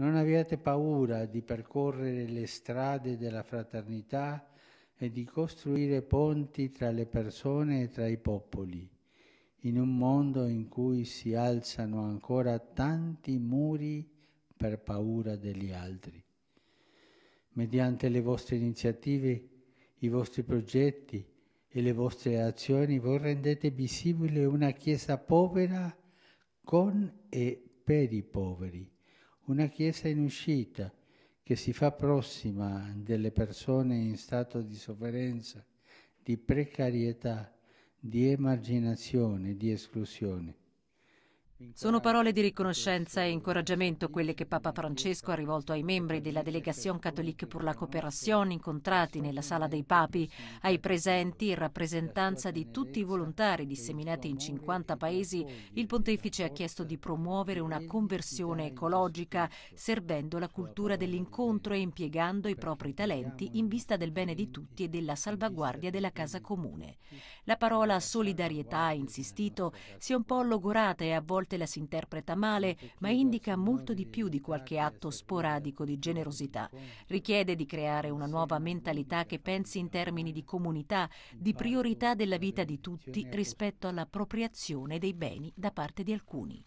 Non abbiate paura di percorrere le strade della fraternità e di costruire ponti tra le persone e tra i popoli, in un mondo in cui si alzano ancora tanti muri per paura degli altri. Mediante le vostre iniziative, i vostri progetti e le vostre azioni voi rendete visibile una Chiesa povera con e per i poveri una Chiesa in uscita che si fa prossima delle persone in stato di sofferenza, di precarietà, di emarginazione, di esclusione. Sono parole di riconoscenza e incoraggiamento quelle che Papa Francesco ha rivolto ai membri della Délégation catholique pour la Cooperation incontrati nella Sala dei Papi, ai presenti in rappresentanza di tutti i volontari disseminati in 50 paesi. Il pontefice ha chiesto di promuovere una conversione ecologica, servendo la cultura dell'incontro e impiegando i propri talenti in vista del bene di tutti e della salvaguardia della casa comune. La parola solidarietà, ha insistito, si è un po' logorata e a volte volte la si interpreta male, ma indica molto di più di qualche atto sporadico di generosità. Richiede di creare una nuova mentalità che pensi in termini di comunità, di priorità della vita di tutti rispetto all'appropriazione dei beni da parte di alcuni.